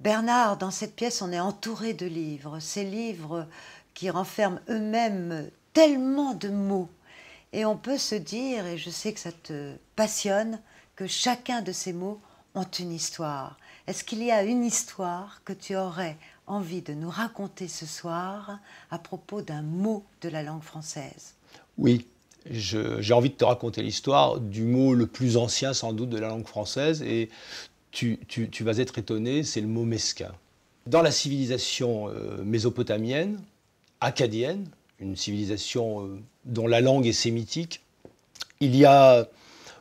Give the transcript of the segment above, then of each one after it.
Bernard, dans cette pièce, on est entouré de livres, ces livres qui renferment eux-mêmes tellement de mots. Et on peut se dire, et je sais que ça te passionne, que chacun de ces mots ont une histoire. Est-ce qu'il y a une histoire que tu aurais envie de nous raconter ce soir à propos d'un mot de la langue française Oui, j'ai envie de te raconter l'histoire du mot le plus ancien sans doute de la langue française et tu, vas être étonné, c'est le mot mesquin. Dans la civilisation euh, mésopotamienne, acadienne, une civilisation euh, dont la langue est sémitique, il y a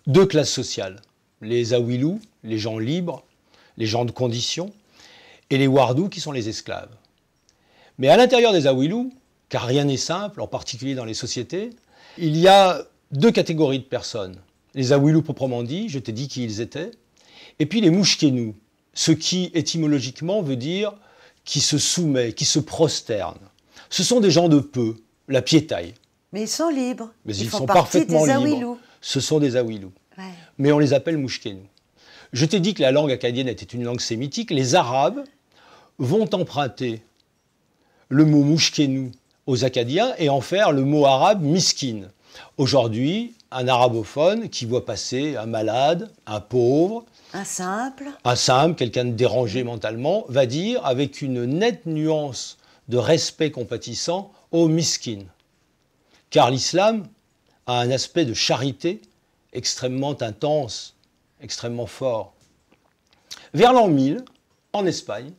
deux classes sociales, les Awilous, les gens libres, les gens de condition, et les Wardous qui sont les esclaves. Mais à l'intérieur des Awilous, car rien n'est simple, en particulier dans les sociétés, il y a deux catégories de personnes. Les Awilous proprement dit, je t'ai dit qui ils étaient, et puis les Mouchkenous, ce qui étymologiquement veut dire qui se soumet, qui se prosterne. Ce sont des gens de peu, la piétaille. Mais ils sont libres. Mais ils, font sont parfaitement des libres. Ce sont des Awilous. Mais on les appelle Mouchkenous. Je t'ai dit que la langue acadienne était une langue sémitique. Les Arabes vont emprunter le mot mouchkenou aux Acadiens et en faire le mot arabe miskine. Aujourd'hui, un arabophone qui voit passer un malade, un pauvre, un simple, un quelqu'un de dérangé mentalement, va dire avec une nette nuance de respect compatissant au miskines Car l'islam a un aspect de charité extrêmement intense extrêmement fort. Vers l'an 1000, en Espagne,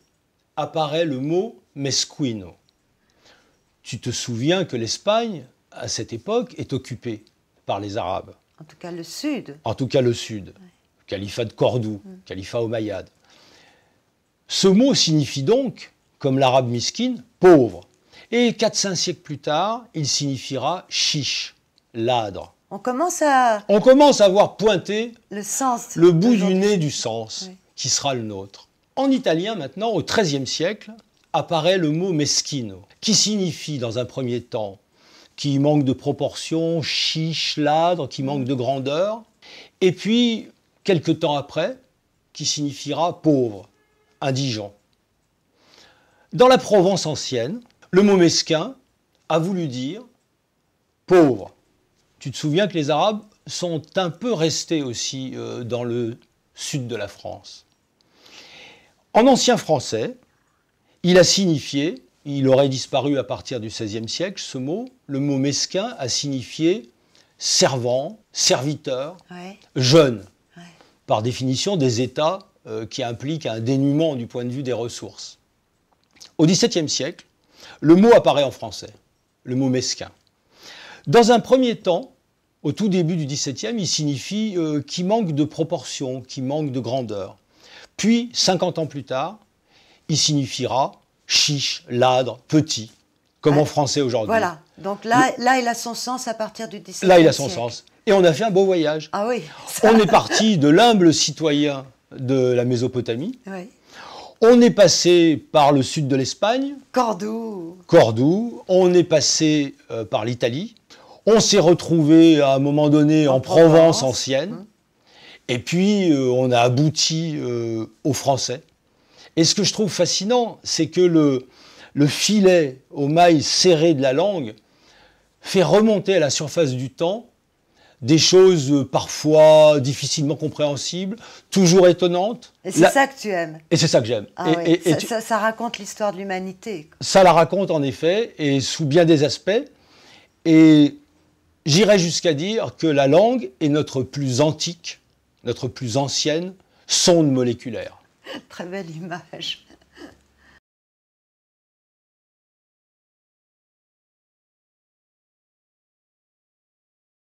apparaît le mot mesquino. Tu te souviens que l'Espagne, à cette époque, est occupée par les Arabes. En tout cas le sud. En tout cas le sud. Califat de Cordoue, califat mm. omeyyade. Ce mot signifie donc, comme l'arabe miskine, pauvre. Et 4-5 siècles plus tard, il signifiera chiche, ladre. On commence à... On commence voir pointer le, bout du nez du sens qui sera le nôtre. En italien maintenant, au XIIIe siècle, apparaît le mot meschino, qui signifie dans un premier temps qui manque de proportion, chiche, ladre, qui manque de grandeur, et puis, quelque temps après, qui signifiera pauvre, indigent. Dans la Provence ancienne, le mot mesquin a voulu dire pauvre, tu te souviens que les Arabes sont un peu restés aussi euh, dans le sud de la France. En ancien français, il a signifié, il aurait disparu à partir du XVIe siècle, ce mot, le mot mesquin a signifié servant, serviteur, jeune, par définition des États euh, qui impliquent un dénuement du point de vue des ressources. Au XVIIe siècle, le mot apparaît en français, le mot mesquin. Dans un premier temps, au tout début du XVIIe, il signifie euh, qui manque de proportion, qui manque de grandeur. Puis, 50 ans plus tard, il signifiera chiche, ladre, petit, comme en français aujourd'hui. Voilà, donc là, là, il a son sens à partir du XVIIe Là, il a son sens. Et on a fait un beau voyage. Ah oui. On est parti de l'humble citoyen de la Mésopotamie. Oui. On est passé par le sud de l'Espagne. Cordoue. Cordoue. On est passé euh, par l'Italie. On s'est retrouvé à un moment donné en, Provence, ancienne. Et puis, euh, on a abouti euh, aux Français. Et ce que je trouve fascinant, c'est que le, filet aux mailles serrées de la langue fait remonter à la surface du temps des choses euh, parfois difficilement compréhensibles, toujours étonnantes. Et c'est ça que tu aimes. Et c'est ça que j'aime. Ah ça, ça, raconte l'histoire de l'humanité. Ça la raconte en effet, et sous bien des aspects. Et J'irais jusqu'à dire que la langue est notre plus antique, notre plus ancienne sonde moléculaire. Très belle image.